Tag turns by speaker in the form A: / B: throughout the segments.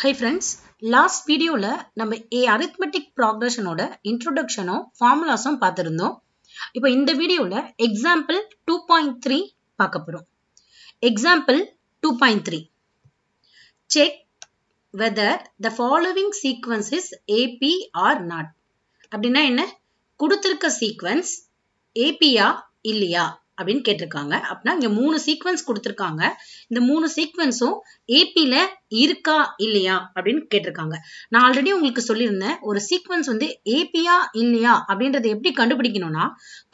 A: Hi friends last வீடியோவில் நம்ம ஏ arithmetic ப்ராக்ரஷனோட இன்ட்ரொடக்ஷனும் ஃபார்முலாஸும் பார்த்துருந்தோம் இப்போ இந்த வீடியோவில் எக்ஸாம்பிள் டூ பாயிண்ட் த்ரீ பார்க்க போகிறோம் example two point three check whether the following sequence is A P or not அப்படின்னா என்ன கொடுத்துருக்க சீக்வன்ஸ் ஏபியா இல்லையா அப்படின்னு கேட்டிருக்காங்க அப்படின்னா இங்க மூணு சீக்வன்ஸ் கொடுத்துருக்காங்க இந்த மூணு சீக்வன்ஸும் ஏபியில் இருக்கா இல்லையா அப்படின்னு கேட்டிருக்காங்க நான் ஆல்ரெடி உங்களுக்கு சொல்லியிருந்தேன் ஒரு சீக்வன்ஸ் வந்து ஏபியா இல்லையா அப்படின்றத எப்படி கண்டுபிடிக்கணும்னா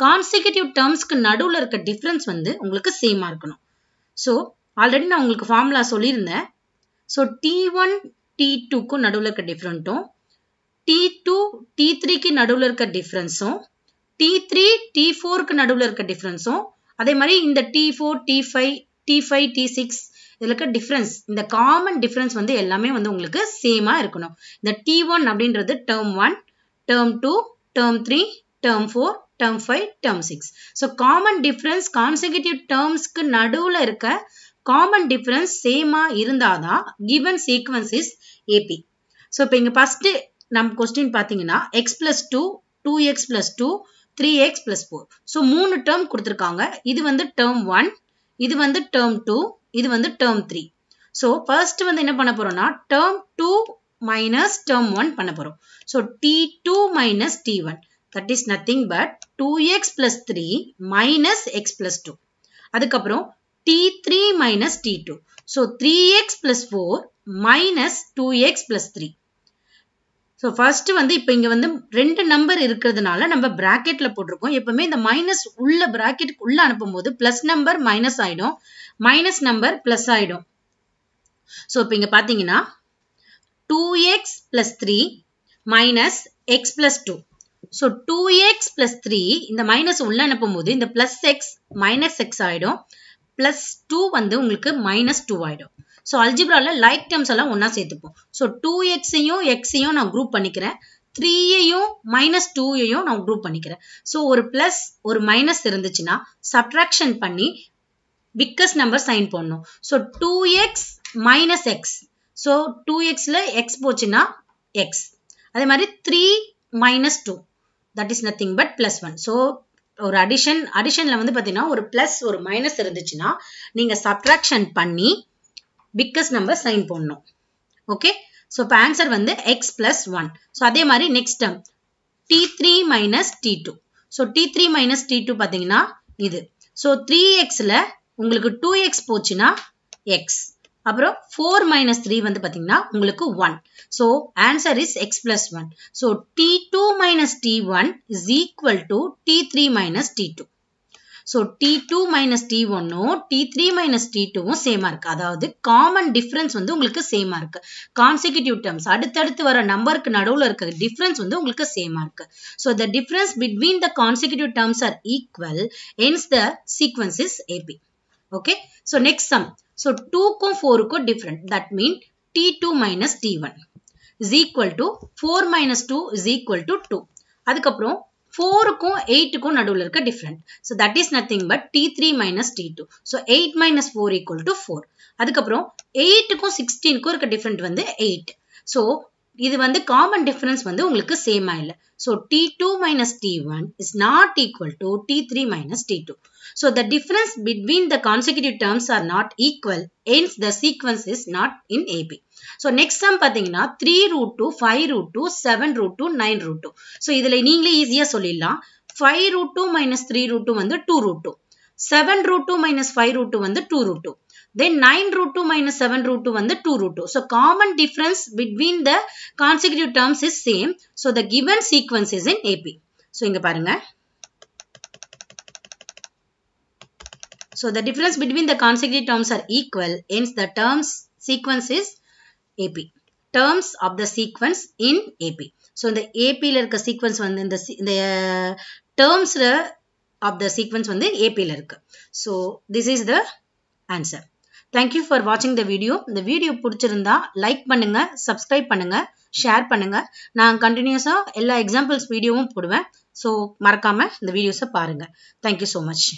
A: கான்சிகூட்டிவ் டேர்ம்ஸ்க்கு நடுவில் இருக்க டிஃப்ரென்ஸ் வந்து உங்களுக்கு சேமா இருக்கணும் ஸோ ஆல்ரெடி நான் உங்களுக்கு ஃபார்முலா சொல்லியிருந்தேன் ஸோ டி ஒன் டி டூக்கும் நடுவில் இருக்க டிஃப்ரெண்ட்டும் டி டூ டி த்ரீக்கு நடுவில் இருக்க டிஃப்ரென்ஸும் டி த்ரீ டி ஃபோருக்கு நடுவில் இருக்க டிஃப்ரென்ஸும் அதே மாதிரி இந்த T four T five T five T six இதில் இருக்க டிஃப்ரென்ஸ் இந்த காமன் டிஃப்ரென்ஸ் வந்து எல்லாமே வந்து உங்களுக்கு சேமாக இருக்கணும் இந்த டி ஒன் அப்படின்றது term one term two term three term four term five term six so common difference consecutive டேர்ம்ஸ்க்கு நடுவில் இருக்க காமன் டிஃப்ரென்ஸ் சேமாக இருந்தால் தான் given sequence is AP so இப்போ இங்கே ஃபஸ்ட்டு நம்ம கொஸ்டின் பார்த்தீங்கன்னா x plus two two X plus two three X plus four so மூணு டேர்ம் கொடுத்துருக்காங்க இது வந்து டேர்ம் ஒன் இது வந்து டேர்ம் டூ இது வந்து டேர்ம் த்ரீ ஸோ ஃபர்ஸ்ட் வந்து என்ன பண்ண போறோம்னா term two minus term one பண்ண போறோம் so T two minus T one that is nothing but two X plus three minus X plus two அதுக்கப்புறம் T three minus T two so three X plus four minus two X plus three so first வந்து இப்போ இங்கே வந்து ரெண்டு number இருக்கிறதுனால நம்ம பிராக்கெட்ல போட்டிருக்கோம் எப்பவுமே இந்த மைனஸ் உள்ள பிராக்கெட் உள்ள அனுப்பும்போது பிளஸ் நம்பர் மைனஸ் ஆயிடும் மைனஸ் நம்பர் பிளஸ் ஆயிடும் ஸோ இப்போ இங்கே பார்த்தீங்கன்னா two X plus three minus X plus two so two X plus three இந்த மைனஸ் உள்ள அனுப்பும்போது இந்த பிளஸ் எக்ஸ் மைனஸ் எக்ஸ் ஆயிடும் பிளஸ் டூ வந்து உங்களுக்கு மைனஸ் டூ ஆயிடும் ஸோ அல்ஜிப்ராவில் லைக் டேர்ம்ஸ் எல்லாம் ஒன்றா சேர்த்துப்போம் ஸோ டூ எக்ஸையும் எக்ஸையும் நான் குரூப் பண்ணிக்கிறேன் த்ரீயையும் மைனஸ் டூயையும் நான் குரூப் பண்ணிக்கிறேன் ஸோ ஒரு ப்ளஸ் ஒரு மைனஸ் இருந்துச்சுன்னா சப்ட்ராக்ஷன் பண்ணி பிக்கஸ்ட் நம்பர் சைன் போடணும் so two X minus X so two எக்ஸில் எக்ஸ் போச்சுன்னா எக்ஸ் அதே மாதிரி three minus two that is nothing but plus one so ஒரு அடிஷன் அடிஷனில் வந்து பார்த்தீங்கன்னா ஒரு ப்ளஸ் ஒரு மைனஸ் இருந்துச்சுன்னா நீங்கள் சப்ட்ராக்ஷன் பண்ணி பிக்கஸ்ட் நம்பர் சைன் போடணும் ஓகே ஸோ இப்போ ஆன்சர் வந்து எக்ஸ் plus ஒன் சோ அதே மாதிரி next term T three minus T two so T three minus T two இது சோ த்ரீ எக்ஸில் உங்களுக்கு டூ எக்ஸ் போச்சுன்னா எக்ஸ் அப்புறம் ஃபோர் மைனஸ் த்ரீ வந்து பாத்தீங்கன்னா உங்களுக்கு one so answer is X plus one so T two minus T one is equal T three minus T two so T two minus T ஒன்னும் T three minus T டூவும் சேமா இருக்கு அதாவது common difference வந்து உங்களுக்கு சேமா இருக்கு consecutive terms அடுத்தடுத்து வர நம்பருக்கு நடுவில் இருக்க டிஃபரன்ஸ் வந்து உங்களுக்கு சேமா இருக்கு so the difference between the consecutive terms are equal hence the sequence is A P okay so next sum so டூக்கும் ஃபோருக்கும் difference that mean T two minus T one is equal to four minus two is equal to two அதுக்கப்புறம் ஃபோருக்கும் எயிட்டுக்கும் நடுவில் இருக்க difference so that is nothing but T three minus T two so eight minus four equal to four அதுக்கப்புறம் எயிட்டுக்கும் சிக்ஸ்டீனுக்கும் இருக்க different வந்து eight so இது வந்து காமன் டிஃபரன்ஸ் வந்து உங்களுக்கு சேமா இல்லை so T two minus T one is not equal to T three minus T two so the difference between the consecutive terms are not equal hence the sequence is not in A P so next time பார்த்தீங்கன்னா three root two five root two seven root two nine root two so இதில் நீங்களே ஈஸியாக சொல்லிடலாம் five root two minus three root two வந்து two root two seven root two minus five root two வந்து two root two Then 9 root 2 minus 7 root 2 and the 2 root 2. So common difference between the consecutive terms is same. So the given sequence is in AP. So இங்க பாருங்க. So the difference between the consecutive terms are equal hence the terms sequence is AP. Terms of the sequence in AP. So the AP இருக்க sequence வந்து the terms of the sequence வந்து AP இருக்கு. So this is the answer. You for வாட்சிங் the video இந்த video பிடிச்சிருந்தா like பண்ணுங்க subscribe பண்ணுங்க share பண்ணுங்க நான் கண்டினியூஸாக எல்லா எக்ஸாம்பிள்ஸ் வீடியோவும் போடுவேன் ஸோ மறக்காம இந்த வீடியோஸை பாருங்க தேங்க்யூ ஸோ மச்